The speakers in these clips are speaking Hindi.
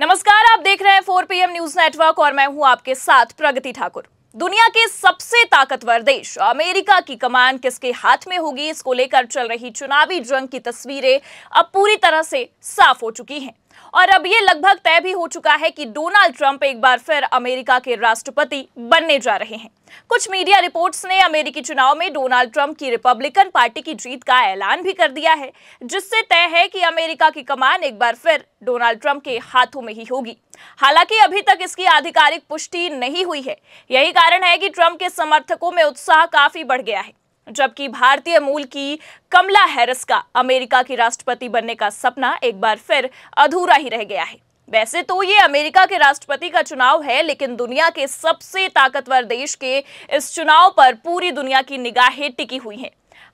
नमस्कार आप देख रहे हैं फोर पीएम न्यूज नेटवर्क और मैं हूं आपके साथ प्रगति ठाकुर दुनिया के सबसे ताकतवर देश अमेरिका की कमान किसके हाथ में होगी इसको लेकर चल रही चुनावी जंग की तस्वीरें अब पूरी तरह से साफ हो चुकी हैं और अब ये लगभग तय भी हो चुका है कि डोनाल्ड ट्रंप एक बार फिर अमेरिका के राष्ट्रपति बनने जा रहे हैं कुछ मीडिया रिपोर्ट्स ने अमेरिकी चुनाव में डोनाल्ड ट्रंप की रिपब्लिकन पार्टी की जीत का ऐलान भी कर दिया है जिससे तय है कि अमेरिका की कमान एक बार फिर डोनाल्ड ट्रंप के हाथों में ही होगी हालांकि अभी तक इसकी आधिकारिक पुष्टि नहीं हुई है यही कारण है कि ट्रंप के समर्थकों में उत्साह काफी बढ़ गया है जबकि भारतीय मूल की कमला हैरिस का अमेरिका की राष्ट्रपति बनने का सपना एक बार फिर अधूरा ही रह गया है वैसे तो ये अमेरिका के राष्ट्रपति का चुनाव है लेकिन दुनिया के सबसे ताकतवर देश के इस चुनाव पर पूरी दुनिया की निगाहें टिकी हुई हैं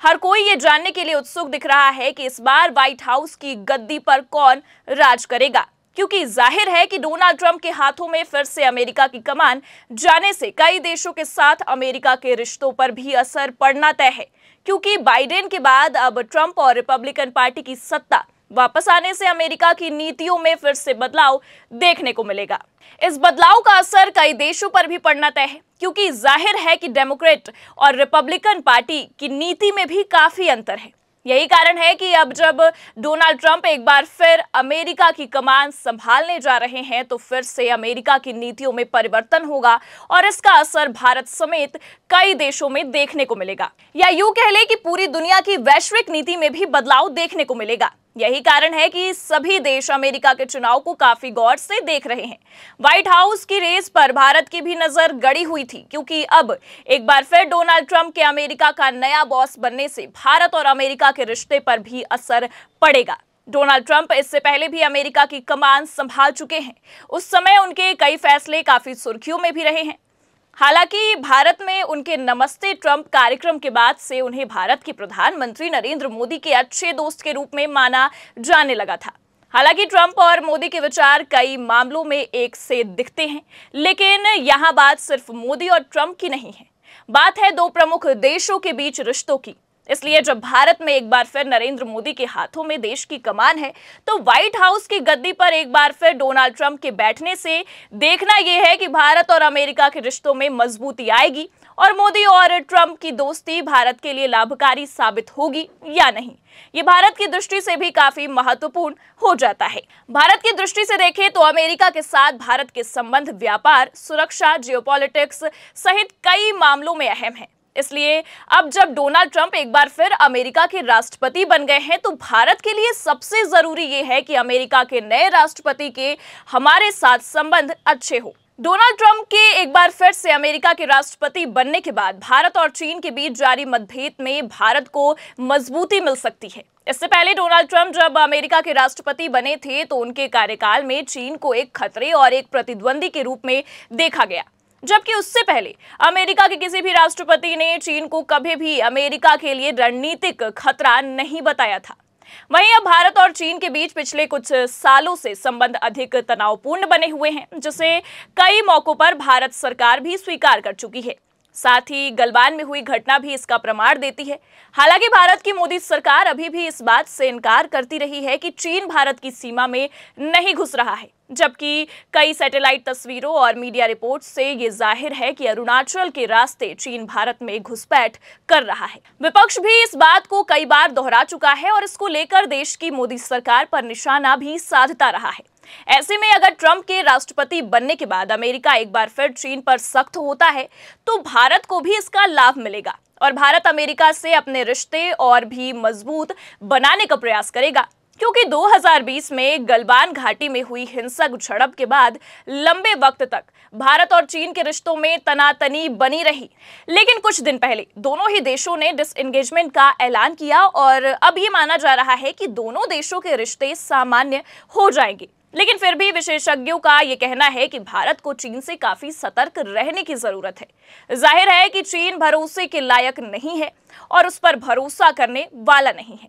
हर कोई ये जानने के लिए उत्सुक दिख रहा है कि इस बार व्हाइट हाउस की गद्दी पर कौन राज करेगा क्योंकि जाहिर है कि डोनाल्ड ट्रंप के हाथों में फिर से अमेरिका की कमान जाने से कई देशों के साथ अमेरिका के रिश्तों पर भी असर पड़ना तय है क्योंकि बाइडेन के बाद अब ट्रंप और रिपब्लिकन पार्टी की सत्ता वापस आने से अमेरिका की नीतियों में फिर से बदलाव देखने को मिलेगा इस बदलाव का असर कई देशों पर भी पड़ना तय है क्योंकि जाहिर है कि डेमोक्रेट और रिपब्लिकन पार्टी की नीति में भी काफी अंतर है यही कारण है कि अब जब डोनाल्ड ट्रंप एक बार फिर अमेरिका की कमान संभालने जा रहे हैं तो फिर से अमेरिका की नीतियों में परिवर्तन होगा और इसका असर भारत समेत कई देशों में देखने को मिलेगा या यूं कह ले कि पूरी दुनिया की वैश्विक नीति में भी बदलाव देखने को मिलेगा यही कारण है कि सभी देश अमेरिका के चुनाव को काफी गौर से देख रहे हैं व्हाइट हाउस की रेस पर भारत की भी नजर गड़ी हुई थी क्योंकि अब एक बार फिर डोनाल्ड ट्रंप के अमेरिका का नया बॉस बनने से भारत और अमेरिका के रिश्ते पर भी असर पड़ेगा डोनाल्ड ट्रंप इससे पहले भी अमेरिका की कमान संभाल चुके हैं उस समय उनके कई फैसले काफी सुर्खियों में भी रहे हैं हालांकि भारत में उनके नमस्ते ट्रंप कार्यक्रम के बाद से उन्हें भारत के प्रधानमंत्री नरेंद्र मोदी के अच्छे दोस्त के रूप में माना जाने लगा था हालांकि ट्रंप और मोदी के विचार कई मामलों में एक से दिखते हैं लेकिन यहां बात सिर्फ मोदी और ट्रंप की नहीं है बात है दो प्रमुख देशों के बीच रिश्तों की इसलिए जब भारत में एक बार फिर नरेंद्र मोदी के हाथों में देश की कमान है तो व्हाइट हाउस की गद्दी पर एक बार फिर डोनाल्ड ट्रंप के बैठने से देखना यह है कि भारत और अमेरिका के रिश्तों में मजबूती आएगी और मोदी और ट्रंप की दोस्ती भारत के लिए लाभकारी साबित होगी या नहीं ये भारत की दृष्टि से भी काफी महत्वपूर्ण हो जाता है भारत की दृष्टि से देखें तो अमेरिका के साथ भारत के संबंध व्यापार सुरक्षा जियोपॉलिटिक्स सहित कई मामलों में अहम है इसलिए अब जब डोनाल्ड ट्रंप एक बार फिर अमेरिका के राष्ट्रपति बन गए हैं तो भारत के लिए सबसे जरूरी ये है कि अमेरिका के नए राष्ट्रपति के हमारे साथ संबंध अच्छे हो डोनाल्ड ट्रंप के एक बार फिर से अमेरिका के राष्ट्रपति बनने के बाद भारत और चीन के बीच जारी मतभेद में भारत को मजबूती मिल सकती है इससे पहले डोनाल्ड ट्रंप जब अमेरिका के राष्ट्रपति बने थे तो उनके कार्यकाल में चीन को एक खतरे और एक प्रतिद्वंदी के रूप में देखा गया जबकि उससे पहले अमेरिका के किसी भी राष्ट्रपति ने चीन को कभी भी अमेरिका के लिए रणनीतिक खतरा नहीं बताया था वहीं अब भारत और चीन के बीच पिछले कुछ सालों से संबंध अधिक तनावपूर्ण बने हुए हैं जिसे कई मौकों पर भारत सरकार भी स्वीकार कर चुकी है साथ ही गलवान में हुई घटना भी इसका प्रमाण देती है हालांकि भारत की मोदी सरकार अभी भी इस बात से इनकार करती रही है कि चीन भारत की सीमा में नहीं घुस रहा है जबकि कई सैटेलाइट तस्वीरों और मीडिया रिपोर्ट से ये जाहिर है कि अरुणाचल के रास्ते चीन भारत में घुसपैठ कर रहा है विपक्ष भी इस बात को कई बार दोहरा चुका है और इसको लेकर देश की मोदी सरकार पर निशाना भी साधता रहा है ऐसे में अगर ट्रंप के राष्ट्रपति बनने के बाद अमेरिका एक बार फिर चीन पर सख्त होता है तो भारत को भी इसका लाभ मिलेगा और भारत अमेरिका से अपने रिश्ते और भी मजबूत बनाने का प्रयास करेगा क्योंकि 2020 में गलवान घाटी में हुई हिंसक झड़प के बाद लंबे वक्त तक भारत और चीन के रिश्तों में तनातनी बनी रही लेकिन कुछ दिन पहले दोनों ही देशों ने डिसएंगेजमेंट का ऐलान किया और अब ये माना जा रहा है कि दोनों देशों के रिश्ते सामान्य हो जाएंगे लेकिन फिर भी विशेषज्ञों का यह कहना है कि भारत को चीन से काफी सतर्क रहने की जरूरत है जाहिर है कि चीन भरोसे के लायक नहीं है और उस पर भरोसा करने वाला नहीं है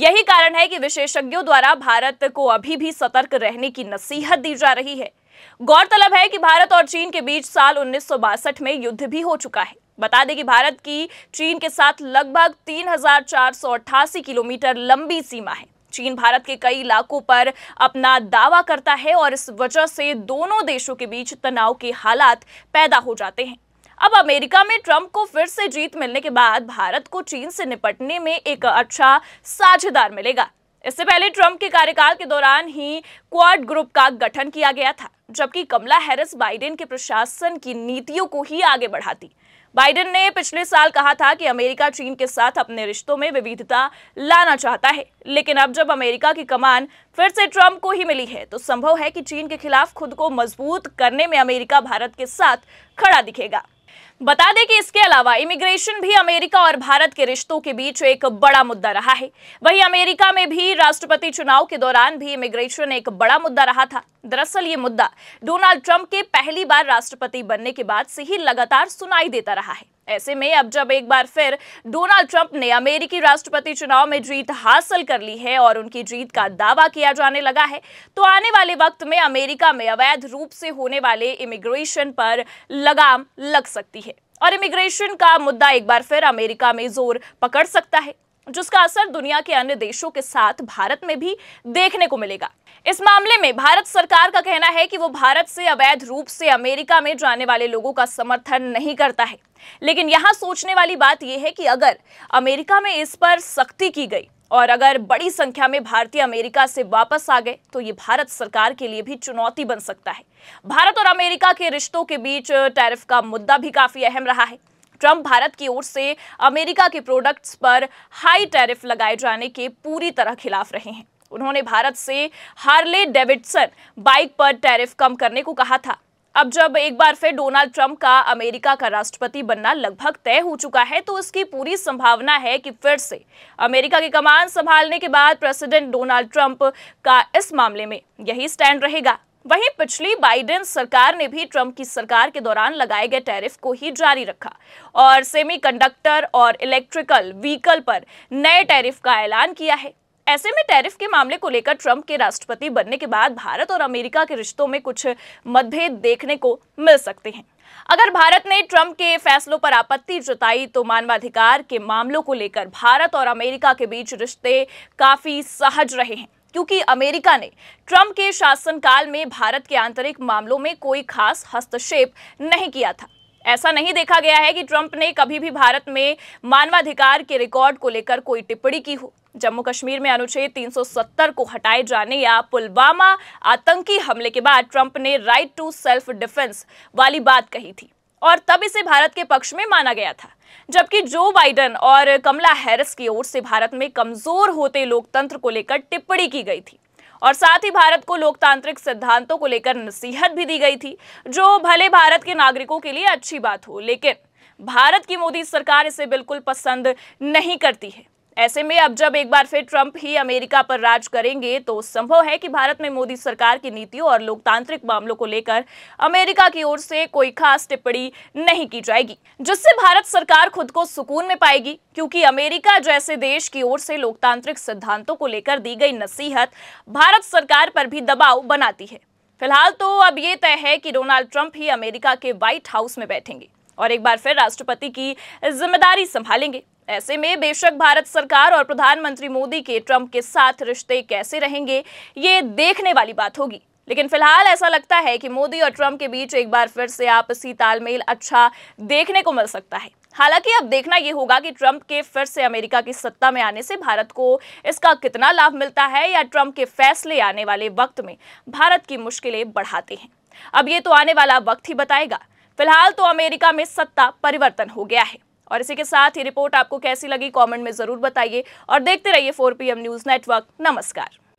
यही कारण है कि विशेषज्ञों द्वारा भारत को अभी भी सतर्क रहने की नसीहत दी जा रही है गौरतलब है कि भारत और चीन के बीच साल उन्नीस में युद्ध भी हो चुका है बता दें कि भारत की चीन के साथ लगभग तीन किलोमीटर लंबी सीमा है चीन भारत के कई इलाकों पर अपना दावा करता है और इस वजह से दोनों देशों के बीच तनाव के हालात पैदा हो जाते हैं अब अमेरिका में ट्रंप को फिर से जीत मिलने के बाद भारत को चीन से निपटने में एक अच्छा साझेदार मिलेगा इससे पहले ट्रंप के कार्यकाल के दौरान ही क्वाड ग्रुप का गठन किया गया था जबकि कमला हैरिस बाइडेन के प्रशासन की नीतियों को ही आगे बढ़ाती बाइडेन ने पिछले साल कहा था कि अमेरिका चीन के साथ अपने रिश्तों में विविधता लाना चाहता है लेकिन अब जब अमेरिका की कमान फिर से ट्रंप को ही मिली है तो संभव है कि चीन के खिलाफ खुद को मजबूत करने में अमेरिका भारत के साथ खड़ा दिखेगा बता दें कि इसके अलावा इमिग्रेशन भी अमेरिका और भारत के रिश्तों के बीच एक बड़ा मुद्दा रहा है वहीं अमेरिका में भी राष्ट्रपति चुनाव के दौरान भी इमिग्रेशन एक बड़ा मुद्दा रहा था दरअसल ये मुद्दा डोनाल्ड ट्रंप के पहली बार राष्ट्रपति बनने के बाद से ही लगातार सुनाई देता रहा है ऐसे में अब जब एक बार फिर डोनाल्ड ट्रंप ने अमेरिकी राष्ट्रपति चुनाव में जीत हासिल कर ली है और उनकी जीत का दावा किया जाने लगा है तो आने वाले वक्त में अमेरिका में अवैध रूप से होने वाले इमिग्रेशन पर लगाम लग सकती है और इमिग्रेशन का मुद्दा एक बार फिर अमेरिका में जोर पकड़ सकता है जिसका असर दुनिया के अन्य देशों के साथ भारत में भी देखने को मिलेगा इस मामले में भारत सरकार का कहना है कि वो भारत से अवैध रूप से अमेरिका में जाने वाले लोगों का समर्थन नहीं करता है लेकिन यहाँ सोचने वाली बात यह है कि अगर अमेरिका में इस पर सख्ती की गई और अगर बड़ी संख्या में भारतीय अमेरिका से वापस आ गए तो ये भारत सरकार के लिए भी चुनौती बन सकता है भारत और अमेरिका के रिश्तों के बीच टैरिफ का मुद्दा भी काफी अहम रहा है ट्रंप भारत की ओर से अमेरिका के प्रोडक्ट्स पर हाई टैरिफ लगाए जाने के पूरी तरह खिलाफ रहे हैं उन्होंने भारत से हार्ले डेविडसन बाइक पर टैरिफ कम करने को कहा था अब जब एक बार फिर डोनाल्ड ट्रंप का अमेरिका का राष्ट्रपति बनना लगभग तय हो चुका है तो इसकी पूरी संभावना है कि फिर से अमेरिका की कमान संभालने के बाद प्रेसिडेंट डोनाल्ड ट्रंप का इस मामले में यही स्टैंड रहेगा वहीं पिछली बाइडेन सरकार ने भी ट्रंप की सरकार के दौरान लगाए गए टैरिफ को ही जारी रखा और सेमीकंडक्टर और इलेक्ट्रिकल व्हीकल पर नए टैरिफ का ऐलान किया है ऐसे में टैरिफ के मामले को लेकर ट्रंप के राष्ट्रपति बनने के बाद भारत और अमेरिका के रिश्तों में कुछ मतभेद देखने को मिल सकते हैं अगर भारत ने ट्रंप के फैसलों पर आपत्ति जताई तो मानवाधिकार के मामलों को लेकर भारत और अमेरिका के बीच रिश्ते काफी सहज रहे हैं क्योंकि अमेरिका ने ट्रंप के शासनकाल में भारत के आंतरिक मामलों में कोई खास हस्तक्षेप नहीं किया था ऐसा नहीं देखा गया है कि ट्रंप ने कभी भी भारत में मानवाधिकार के रिकॉर्ड को लेकर कोई टिप्पणी की हो जम्मू कश्मीर में अनुच्छेद 370 को हटाए जाने या पुलवामा आतंकी हमले के बाद ट्रंप ने राइट टू सेल्फ डिफेंस वाली बात कही थी और तब इसे भारत के पक्ष में माना गया था जबकि जो बाइडन और कमला हैरिस की ओर से भारत में कमजोर होते लोकतंत्र को लेकर टिप्पणी की गई थी और साथ ही भारत को लोकतांत्रिक सिद्धांतों को लेकर नसीहत भी दी गई थी जो भले भारत के नागरिकों के लिए अच्छी बात हो लेकिन भारत की मोदी सरकार इसे बिल्कुल पसंद नहीं करती है ऐसे में अब जब एक बार फिर ट्रंप ही अमेरिका पर राज करेंगे तो संभव है कि भारत में मोदी सरकार की नीतियों और लोकतांत्रिक मामलों को लेकर अमेरिका की ओर से कोई खास टिप्पणी नहीं की जाएगी जिससे भारत सरकार खुद को सुकून में पाएगी क्योंकि अमेरिका जैसे देश की ओर से लोकतांत्रिक सिद्धांतों को लेकर दी गई नसीहत भारत सरकार पर भी दबाव बनाती है फिलहाल तो अब ये तय है कि डोनाल्ड ट्रंप ही अमेरिका के व्हाइट हाउस में बैठेंगे और एक बार फिर राष्ट्रपति की जिम्मेदारी संभालेंगे ऐसे में बेशक भारत सरकार और प्रधानमंत्री मोदी के ट्रंप के साथ रिश्ते कैसे रहेंगे ये देखने वाली बात होगी लेकिन फिलहाल ऐसा लगता है कि मोदी और ट्रंप के बीच एक बार फिर से आपसी तालमेल अच्छा देखने को मिल सकता है हालांकि अब देखना यह होगा कि ट्रंप के फिर से अमेरिका की सत्ता में आने से भारत को इसका कितना लाभ मिलता है या ट्रंप के फैसले आने वाले वक्त में भारत की मुश्किलें बढ़ाते हैं अब ये तो आने वाला वक्त ही बताएगा फिलहाल तो अमेरिका में सत्ता परिवर्तन हो गया है और इसी के साथ ही रिपोर्ट आपको कैसी लगी कॉमेंट में ज़रूर बताइए और देखते रहिए फोर न्यूज़ नेटवर्क नमस्कार